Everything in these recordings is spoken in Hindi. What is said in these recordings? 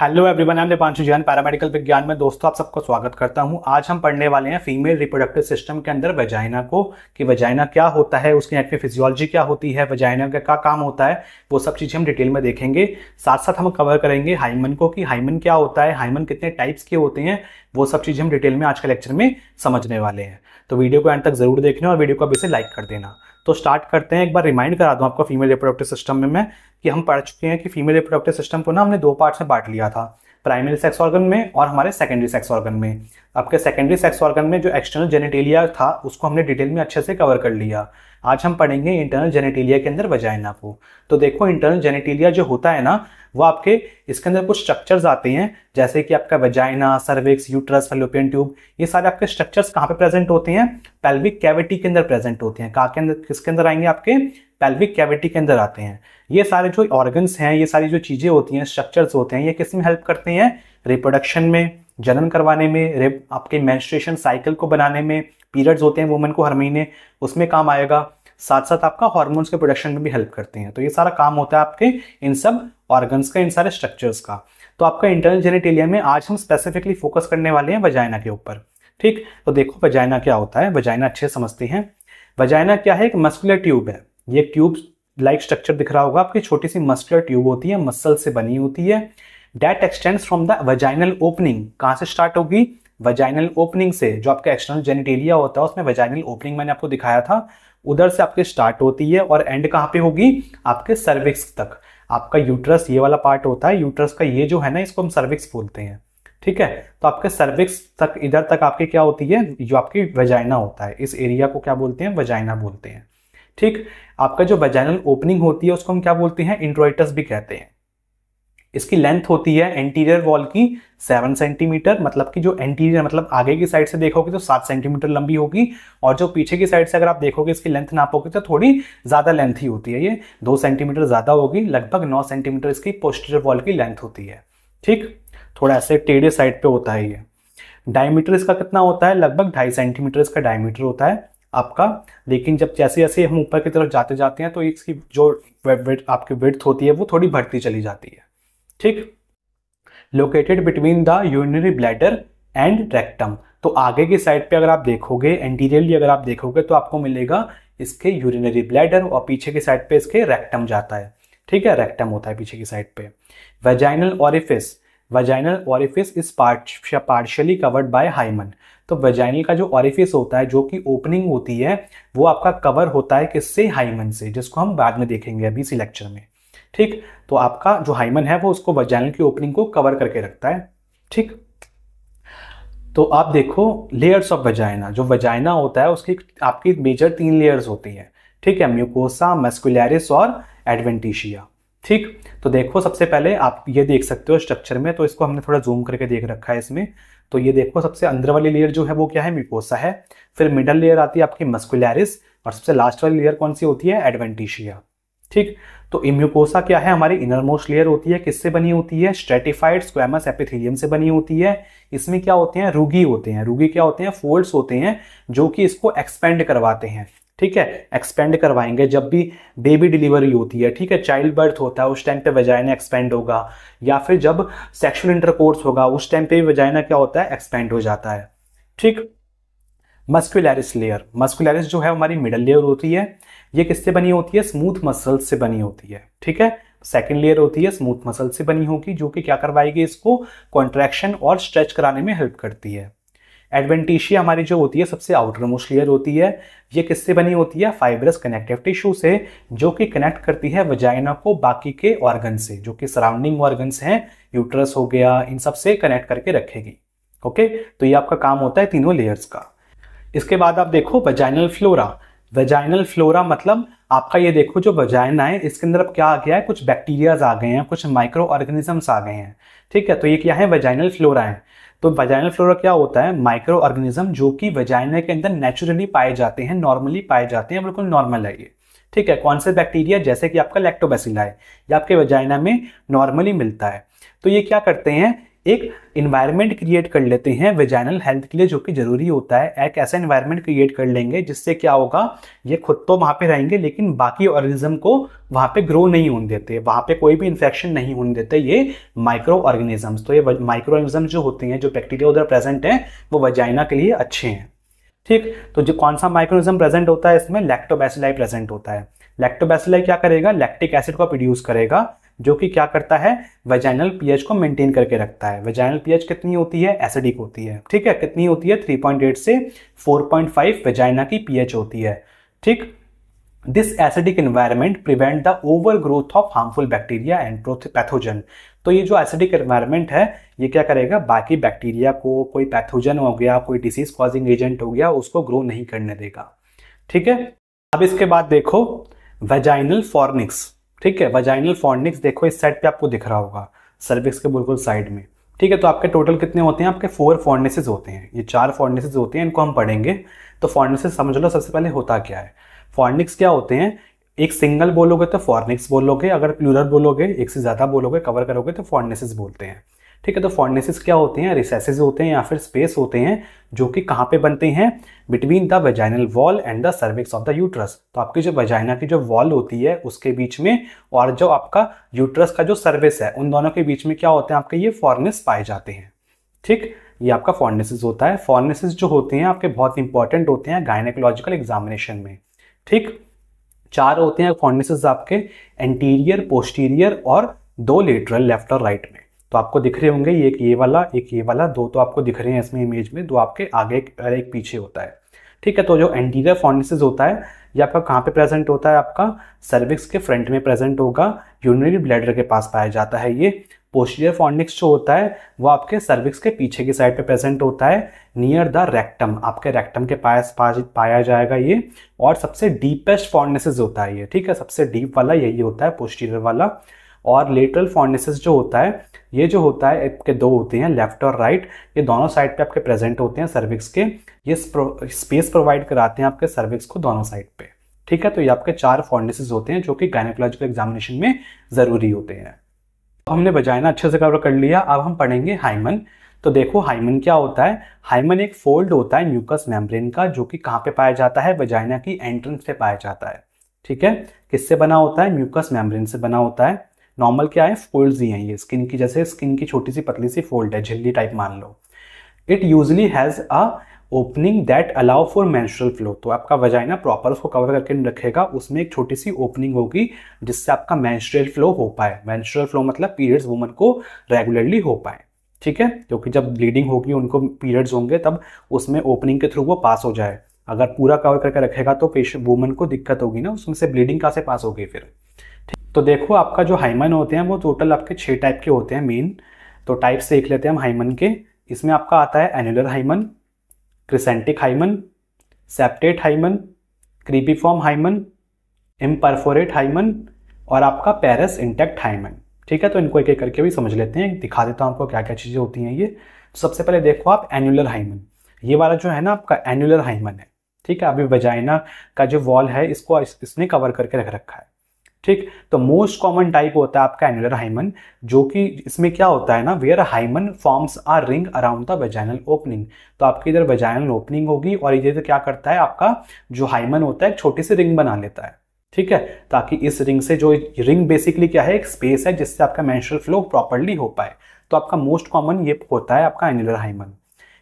hello everyone I am Dipanshu Jain paramedical विज्ञान में दोस्तों आप सबको स्वागत करता हूं आज हम पढ़ने वाले हैं फीमेल रिप्रोडक्टिव सिस्टम के अंदर वजाइना को कि वजाइना क्या होता है उसकी एक्टिव फिजियोलॉजी क्या होती है वजाइना का क्या काम होता है वो सब चीज़ें हम डिटेल में देखेंगे साथ साथ हम कवर करेंगे हाइमन को कि हाइमन क्या होता है हाइमन कितने टाइप्स के होते हैं वो सब चीज़ें हम डिटेल में आज के लेक्चर में समझने वाले हैं तो वीडियो को एंड तक जरूर देखना और वीडियो को अभी से लाइक कर देना तो स्टार्ट करते हैं एक बार रिमाइंड करा दूं आपको फीमेल रिप्रोडक्टिव सिस्टम में मैं कि हम पढ़ चुके हैं कि फीमेल रिप्रोडक्टिव सिस्टम को ना हमने दो पार्ट्स में बांट लिया था प्राइमरी सेक्स ऑर्गन में और हमारे सेकेंडरी सेक्स ऑर्गन में आपके सेकेंडरी सेक्स ऑर्गन में जो एक्सटर्नल जेनेटेलिया था उसको हमने डिटेल में अच्छे से कवर कर लिया आज हम पढ़ेंगे इंटरनल जेनेटेलिया के अंदर वजाइना को तो देखो इंटरनल जेनेटेलिया जो होता है ना वो आपके इसके अंदर कुछ स्ट्रक्चर्स आते हैं जैसे कि आपका vagina cervix uterus fallopian tube ये सारे आपके स्ट्रक्चर्स कहाँ पे प्रेजेंट होते हैं पेल्विक कैविटी के अंदर प्रेजेंट होते हैं कहाँ के अंदर किसके अंदर आएंगे आपके पेल्विक कैविटी के अंदर आते हैं ये सारे जो ऑर्गन्स हैं ये सारी जो चीज़ें होती हैं स्ट्रक्चर्स होते हैं ये किस में हेल्प करते हैं रिप्रोडक्शन में जन्म करवाने में आपके मैंस्ट्रेशन साइकिल को बनाने में पीरियड्स होते हैं वुमेन को हर महीने उसमें काम आएगा साथ साथ आपका हॉर्मोन्स के प्रोडक्शन में भी हेल्प करते हैं तो ये सारा काम होता है आपके इन सब ऑर्गन्स का इन सारे स्ट्रक्चर्स का तो आपका इंटरनल जेनेटेलिया में आज हम स्पेसिफिकली फोकस करने वाले हैं वजाइना के ऊपर ठीक तो देखो वजाइना क्या होता है वजाइना अच्छे समझते हैं वजाइना क्या है एक मस्कुलर ट्यूब है ये ट्यूब लाइक स्ट्रक्चर दिख रहा होगा आपकी छोटी सी मस्कुलर ट्यूब होती है मसल से बनी होती है that extend from the vaginal opening कहाँ से स्टार्ट होगी वजाइनल ओपनिंग से जो आपका एक्सटर्नल जेनिटेरिया होता है उसमें वजाइनल ओपनिंग मैंने आपको दिखाया था उधर से आपके स्टार्ट होती है और एंड कहाँ पे होगी आपके सर्विक्स तक आपका यूट्रस ये वाला पार्ट होता है यूट्रस का ये जो है ना इसको हम सर्विक्स बोलते हैं ठीक है तो आपके सर्विक्स तक इधर तक आपके क्या होती है जो आपकी वजाइना होता है इस एरिया को क्या बोलते हैं वजाइना बोलते हैं ठीक आपका जो वेजाइनल ओपनिंग होती है उसको हम क्या बोलते हैं इंट्रोइटस भी कहते हैं इसकी लेंथ होती है एंटीरियर वॉल की सेवन सेंटीमीटर मतलब कि जो एंटीरियर मतलब आगे की साइड से देखोगे तो सात सेंटीमीटर लंबी होगी और जो पीछे की साइड से अगर आप देखोगे इसकी लेंथ नापोगे तो थोड़ी ज़्यादा लेंथ ही होती है ये दो सेंटीमीटर ज़्यादा होगी लगभग नौ सेंटीमीटर इसकी पोस्टीरियर वॉल की लेंथ होती है ठीक थोड़ा ऐसे टेढ़े साइड पर होता है ये डायमीटर इसका कितना होता है लगभग ढाई सेंटीमीटर इसका डायमीटर होता है आपका लेकिन जब जैसे जैसे हम ऊपर की तरफ जाते जाते हैं तो इसकी जो वेट, आपकी विथ होती है वो थोड़ी बढ़ती चली जाती है ठीक located between the urinary bladder and rectum तो आगे की साइड पे अगर आप देखोगे एंटीरियरली अगर आप देखोगे तो आपको मिलेगा इसके यूरिनरी ब्लैडर और पीछे की साइड पे इसके रेक्टम जाता है ठीक है रेक्टम होता है पीछे की साइड पे vaginal orifice vaginal orifice is partially covered by hymen तो वेजाइनल का जो ऑरिफिस होता है जो कि ओपनिंग होती है वो आपका कवर होता है किससे हाइमन से जिसको हम बाद में देखेंगे अभी इसी लेक्चर में ठीक तो आपका जो हाइमन है वो उसको वजाइनल की ओपनिंग को कवर करके रखता है ठीक तो आप देखो लेयर्स ऑफ वजाइना जो वजाइना होता है उसकी आपकी मेजर तीन लेयर्स होती हैं ठीक है म्यूकोसा मस्कुलरिस और एडवेंटिशिया ठीक तो देखो सबसे पहले आप ये देख सकते हो स्ट्रक्चर में तो इसको हमने थोड़ा जूम करके देख रखा है इसमें तो ये देखो सबसे अंदर वाली लेयर जो है वो क्या है मिकोसा है फिर मिडल लेयर आती है आपकी मस्कुलरिस और सबसे लास्ट वाली लेयर कौन सी होती है एडवेंटिशिया ठीक तो इम्यूकोसा क्या है हमारी इनर मोस्ट लेयर होती है किससे बनी होती है स्ट्रेटिफाइड स्क्वेमस एपिथेलियम से बनी होती है इसमें क्या होते हैं रूगी होते हैं रुगी क्या होते हैं फोल्ड्स होते हैं जो कि इसको एक्सपेंड करवाते हैं ठीक है एक्सपेंड करवाएंगे जब भी बेबी डिलीवरी होती है ठीक है चाइल्ड बर्थ होता है उस टाइम पे वजाइना एक्सपेंड होगा या फिर जब सेक्सुअल इंटरकोर्स होगा उस टाइम पे भी वजाइना क्या होता है एक्सपेंड हो जाता है ठीक मस्कुलरिस लेयर मस्कुलरिस जो है हमारी मिडल लेयर होती है ये किससे बनी होती है स्मूथ मसल से बनी होती है ठीक है सेकेंड लेयर होती है स्मूथ मसल से बनी होगी जो कि क्या करवाएगी इसको कॉन्ट्रैक्शन और स्ट्रेच कराने में हेल्प करती है एडवेंटिशिया हमारी जो होती है सबसे आउटर मोस्ट लेयर होती है ये किससे बनी होती है फाइबरस कनेक्टिव टिश्यू से जो कि कनेक्ट करती है वजाइना को बाकी के ऑर्गन से जो कि सराउंडिंग ऑर्गन्स हैं यूट्रस हो गया इन सब से कनेक्ट करके रखेगी ओके तो ये आपका काम होता है तीनों लेयर्स का इसके बाद आप देखो वजाइनल फ्लोरा वेजाइनल फ्लोरा मतलब आपका ये देखो जो वजाइना है इसके अंदर अब क्या आ गया है कुछ बैक्टीरियाज आ गए हैं कुछ माइक्रो ऑर्गेनिजम्स आ गए हैं ठीक है तो ये क्या है वेजाइनल फ्लोरा है तो वेजाइनल फ्लोरा क्या होता है माइक्रो ऑर्गेनिज्म जो कि वेजाइना के अंदर नेचुरली पाए जाते हैं नॉर्मली पाए जाते हैं बिल्कुल नॉर्मल है ये ठीक है कौन से बैक्टीरिया जैसे कि आपका लैक्टोबैसिला है या आपके वेजाइना में नॉर्मली मिलता है तो ये क्या करते हैं एक इन्वायरमेंट क्रिएट कर लेते हैं वेजाइनल हेल्थ के लिए जो कि जरूरी होता है एक ऐसा इन्वायरमेंट क्रिएट कर लेंगे जिससे क्या होगा ये खुद तो वहाँ पे रहेंगे लेकिन बाकी ऑर्गेनिज्म को वहाँ पे ग्रो नहीं होने देते वहाँ पे कोई भी इन्फेक्शन नहीं होने देते ये माइक्रो ऑर्गेनिजम्स तो ये माइक्रो ऑर्गेनिज्म जो होते हैं जो बैक्टीरिया उधर प्रेजेंट हैं वो वजाइना के लिए अच्छे हैं ठीक तो जो कौन सा माइक्रोनिज्म प्रेजेंट होता है इसमें लैक्टोबैसिलाई प्रेजेंट होता है लैक्टोबैसिलाई क्या करेगा लैक्टिक एसिड को प्रोड्यूस करेगा जो कि क्या करता है वेजाइनल पीएच को मेंटेन करके रखता है वेजाइनल पीएच कितनी होती है एसिडिक होती है ठीक है कितनी होती है 3.8 से 4.5 वेजाइना की पीएच होती है ठीक this acidic environment prevent the over growth of harmful bacteria and pathogen तो ये जो एसिडिक एनवायरमेंट है ये क्या करेगा बाकी बैक्टीरिया को कोई पैथोजन हो गया कोई डिसीज कॉजिंग एजेंट हो गया उसको ग्रो नहीं करने देगा ठीक है अब इसके बाद देखो वेजाइनल फॉर्निक्स ठीक है वजाइनल फॉन्डिक्स देखो इस साइड पे आपको दिख रहा होगा सर्विक्स के बिल्कुल साइड में ठीक है तो आपके टोटल कितने होते हैं आपके फोर फॉन्डनेसेज होते हैं ये चार फॉन्डनेसेज होते हैं इनको हम पढ़ेंगे तो फॉन्डनेसेज समझ लो सबसे पहले होता क्या है फॉर्निक्स क्या होते हैं एक सिंगल बोलोगे तो फॉर्निक्स बोलोगे अगर प्लूरल बोलोगे एक से ज़्यादा बोलोगे कवर करोगे तो फॉन्डनेसेज बोलते हैं ठीक है तो फॉर्नेसिस क्या होते हैं रिसेसिस होते हैं या फिर स्पेस होते हैं जो कि कहाँ पे बनते हैं between the vaginal wall and the cervix of the uterus तो आपकी जो वेजाइना की जो वॉल होती है उसके बीच में और जो आपका यूट्रस का जो सर्विस है उन दोनों के बीच में क्या होते हैं आपके ये फॉर्नेस पाए जाते हैं ठीक ये आपका फॉर्नेसिस होता है फॉर्नेसिस जो होते हैं आपके बहुत इंपॉर्टेंट होते हैं गायनेकोलॉजिकल एग्जामिनेशन में ठीक चार होते हैं फॉर्नेसिस आपके एंटीरियर पोस्टीरियर और दो लेटरल लेफ्ट और राइट में तो आपको दिख रहे होंगे ये एक ये वाला एक ये वाला दो तो आपको दिख रहे हैं इसमें इमेज में दो आपके आगे एक पीछे होता है ठीक है तो जो एंटीरियर फॉर्निसेज होता है ये आपका कहाँ पे प्रेजेंट होता है आपका सर्विक्स के फ्रंट में प्रेजेंट होगा यूनरी ब्लैडर के पास पाया जाता है ये पोस्टीरियर फॉर्निक्स जो होता है वो आपके सर्विक्स के पीछे की साइड पे प्रेजेंट होता है नियर द रेक्टम आपके रेक्टम के पास पाया जाएगा ये और सबसे डीपेस्ट फॉर्निसेज होता है ये ठीक है सबसे डीप वाला यही होता है पोस्टीरियर वाला और लेटरल फॉर्निसेज जो होता है ये जो होता है आपके दो होते हैं लेफ्ट और राइट ये दोनों साइड पे आपके प्रेजेंट होते हैं सर्विक्स के ये स्पेस प्रोवाइड कराते हैं आपके सर्विक्स को दोनों साइड पे ठीक है तो ये आपके चार फॉर्निसेस होते हैं जो कि गायनेकोलॉजिकल एग्जामिनेशन में ज़रूरी होते हैं हमने बजायना अच्छे से कवर कर लिया अब हम पढ़ेंगे हाइमन तो देखो हाइमन क्या होता है हाइमन एक फोल्ड होता है म्यूकस मेम्ब्रेन का जो कि कहाँ पे पाया जाता है वजाइना की एंट्रेंस पे पाया जाता है ठीक है किससे बना होता है म्यूकस मेम्ब्रेन से बना होता है नॉर्मल क्या है फोल्ड्स ही हैं ये स्किन की जैसे स्किन की छोटी सी पतली सी फोल्ड है झिल्ली टाइप मान लो it usually has a opening that allow for menstrual flow तो आपका वजाइना प्रॉपर उसको कवर करके रखेगा उसमें एक छोटी सी ओपनिंग होगी जिससे आपका मैंस्ट्रल फ्लो हो पाए मैंस्ट्रल फ्लो मतलब पीरियड्स वुमन को रेगुलरली हो पाए ठीक है क्योंकि जब ब्लीडिंग होगी उनको पीरियड्स होंगे तब उसमें ओपनिंग के थ्रू वो पास हो जाए अगर पूरा कवर करके रखेगा तो पेशेंट वुमन को दिक्कत होगी ना उसमें से ब्लीडिंग कहाँ से पास होगी फिर तो देखो आपका जो हाइमन होते हैं वो टोटल आपके छः टाइप के होते हैं मेन तो टाइप्स देख लेते हैं हम हाइमन के इसमें आपका आता है annular hymen crescentic hymen septate hymen cribriform hymen imperforate hymen और आपका पेरस इंटेक्ट हाइमन ठीक है तो इनको एक एक करके भी समझ लेते हैं दिखा देता हूँ आपको क्या क्या चीज़ें होती हैं ये तो सबसे पहले देखो आप एनुलर हाइमन ये वाला जो है ना आपका एनुलर हाइमन है ठीक है अभी वजाइना का जो वॉल है इसको इसने कवर करके रख रखा है ठीक तो मोस्ट कॉमन टाइप होता है आपका एनुलर हाइमन जो कि इसमें क्या होता है ना where hymen forms are ring around the vaginal opening तो आपकी इधर वेजाइनल ओपनिंग होगी और इधर क्या करता है आपका जो हाइमन होता है एक छोटी सी रिंग बना लेता है ठीक है ताकि इस रिंग से जो रिंग बेसिकली क्या है एक स्पेस है जिससे आपका मैंशल फ्लो प्रॉपरली हो पाए तो आपका मोस्ट कॉमन ये होता है आपका एनुलर हाइमन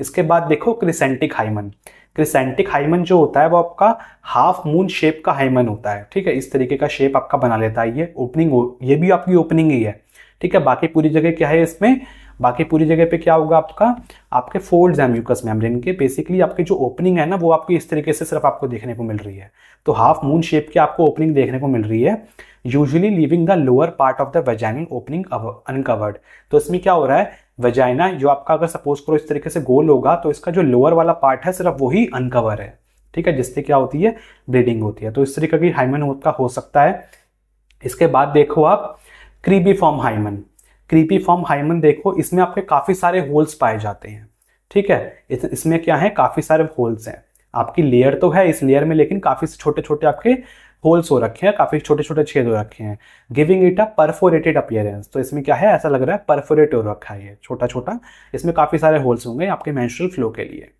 इसके बाद देखो क्रिसेंटिक हाइमन क्रिसेंटिक हाइमन जो होता है वो आपका हाफ मून शेप का हाइमन होता है ठीक है इस तरीके का शेप आपका बना लेता है ये ओपनिंग ये भी आपकी ओपनिंग ही है ठीक है बाकी पूरी जगह क्या है इसमें बाकी पूरी जगह पे क्या होगा आपका आपके फोल्ड है म्यूकस मेम्ब्रेन के बेसिकली आपकी जो ओपनिंग है ना वो आपकी इस तरीके से सिर्फ आपको देखने को मिल रही है तो हाफ मून शेप की आपको ओपनिंग देखने को मिल रही है usually leaving the lower part of the vaginal opening uncovered तो इसमें क्या हो रहा है वेजाइना जो आपका अगर सपोज करो इस तरीके से गोल होगा तो इसका जो लोअर वाला पार्ट है सिर्फ वही अनकवर है ठीक है जिससे क्या होती है ब्लीडिंग होती है तो इस तरीके की हाइमन का हो सकता है इसके बाद देखो आप cribriform hymen cribriform hymen देखो इसमें आपके काफ़ी सारे होल्स पाए जाते हैं ठीक है इस, इसमें क्या है काफ़ी सारे होल्स हैं आपकी लेयर तो है इस लेयर में लेकिन काफ़ी छोटे छोटे आपके होल्स हो रखे हैं काफ़ी छोटे छोटे छेद हो रखे हैं giving it a perforated appearance तो इसमें क्या है ऐसा लग रहा है परफोरेट हो रखा है ये छोटा छोटा इसमें काफ़ी सारे होल्स होंगे आपके मैंशुरल फ्लो के लिए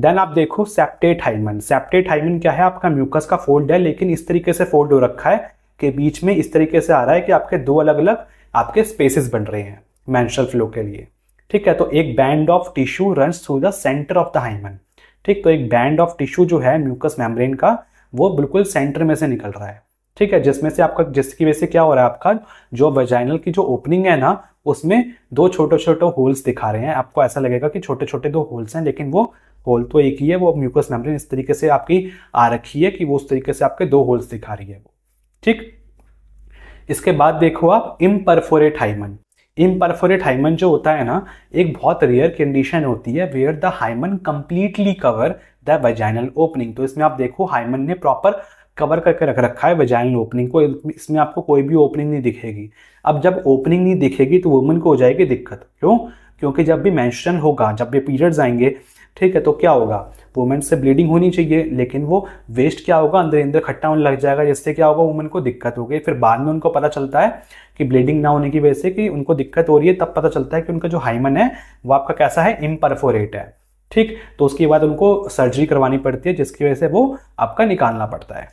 देन आप देखो सेप्टेट हाइमन सेप्टेट हाइमन क्या है आपका म्यूकस का फोल्ड है लेकिन इस तरीके से फोल्ड हो रखा है कि बीच में इस तरीके से आ रहा है कि आपके दो अलग अलग आपके स्पेसेस बन रहे हैं मैंशल फ्लो के लिए ठीक है तो एक band of tissue run through the centre of the hymen ठीक तो एक बैंड ऑफ टिश्यू जो है म्यूकस मेम्ब्रेन का वो बिल्कुल सेंटर में से निकल रहा है ठीक है जिसमें से आपका जिसकी वजह से क्या हो रहा है आपका जो वेजाइनल की जो ओपनिंग है ना उसमें दो छोटे छोटे होल्स दिखा रहे हैं आपको ऐसा लगेगा कि छोटे छोटे दो होल्स हैं लेकिन वो होल तो एक ही है वो म्यूकस मेम्ब्रेन इस तरीके से आपकी आ रखी है कि वो उस तरीके से आपके दो होल्स दिखा रही है वो ठीक इसके बाद देखो आप इम्परफोरेट हाइमन इम्परफोरेट हाइमन जो होता है ना एक बहुत रेयर कंडीशन होती है where the hymen completely cover the vaginal opening तो इसमें आप देखो हाइमन ने प्रॉपर कवर करके रख रखा है वेजाइनल ओपनिंग को इसमें आपको कोई भी ओपनिंग नहीं दिखेगी अब जब ओपनिंग नहीं दिखेगी तो वुमेन को हो जाएगी दिक्कत क्यों क्योंकि जब भी मैंशन होगा जब भी पीरियड्स आएंगे ठीक है तो क्या होगा वुमेन से ब्लीडिंग होनी चाहिए लेकिन वो वेस्ट क्या होगा अंदर अंदर खट्टा होने लग जाएगा जिससे क्या होगा वुमेन को दिक्कत हो गई फिर बाद में उनको पता चलता है कि ब्लीडिंग ना होने की वजह से कि उनको दिक्कत हो रही है तब पता चलता है कि उनका जो हाइमन है वो आपका कैसा है इम्परफोरेट है ठीक तो उसके बाद उनको सर्जरी करवानी पड़ती है जिसकी वजह से वो आपका निकालना पड़ता है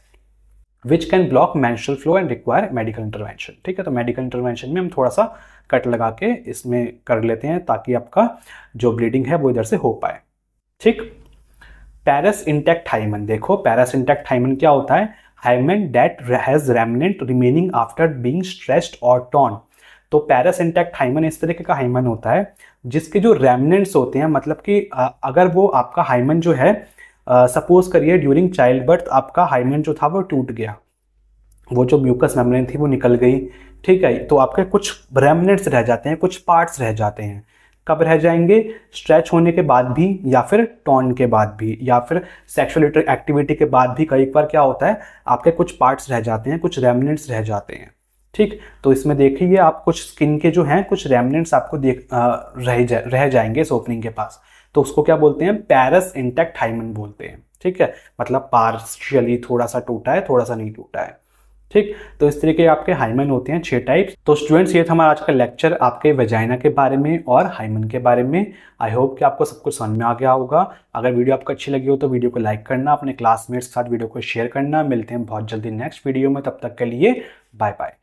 which can block menstrual flow and require medical intervention ठीक है तो मेडिकल इंटरवेंशन में हम थोड़ा सा कट लगा के इसमें कर लेते हैं ताकि आपका जो ब्लीडिंग है वो इधर से हो पाए ठीक पैरस इंटेक्ट हाइमन देखो पैरस इंटेक्ट हाइमन क्या होता है hymen that has remnant remaining after being stretched और टॉन तो पैरासिंटैक्ट हाइमन इस तरीके का हाइमन होता है जिसके जो रेमनेंट्स होते हैं मतलब कि अगर वो आपका हाइमन जो है सपोज करिए ड्यूरिंग चाइल्ड बर्थ आपका हाइमन जो था वो टूट गया वो जो म्यूकस मेम्ब्रेन थी वो निकल गई ठीक है तो आपके कुछ रेमनेंट्स रह जाते हैं कुछ पार्ट्स रह जाते हैं कब रह जाएंगे स्ट्रेच होने के बाद भी या फिर टॉन के बाद भी या फिर सेक्शुअल एक्टिविटी के बाद भी कई बार क्या होता है आपके कुछ पार्ट्स रह जाते हैं कुछ रेमनेंट्स रह जाते हैं ठीक तो इसमें देखिए आप कुछ स्किन के जो हैं कुछ रेमनेंट्स आपको देख आ, रह जा, रह जाएंगे इस ओपनिंग के पास तो उसको क्या बोलते हैं पैरस इंटैक्ट हाइमन बोलते हैं ठीक है मतलब पार्शियली थोड़ा सा टूटा है थोड़ा सा नहीं टूटा है ठीक तो इस तरीके आपके हाइमन होते हैं छः टाइप्स तो स्टूडेंट्स ये था हमारा आज का लेक्चर आपके वेजाइना के बारे में और हाइमन के बारे में आई होप कि आपको सब कुछ समझ में आ गया होगा अगर वीडियो आपको अच्छी लगी हो तो वीडियो को लाइक करना अपने क्लासमेट्स के साथ वीडियो को शेयर करना मिलते हैं बहुत जल्दी नेक्स्ट वीडियो में तब तक के लिए बाय बाय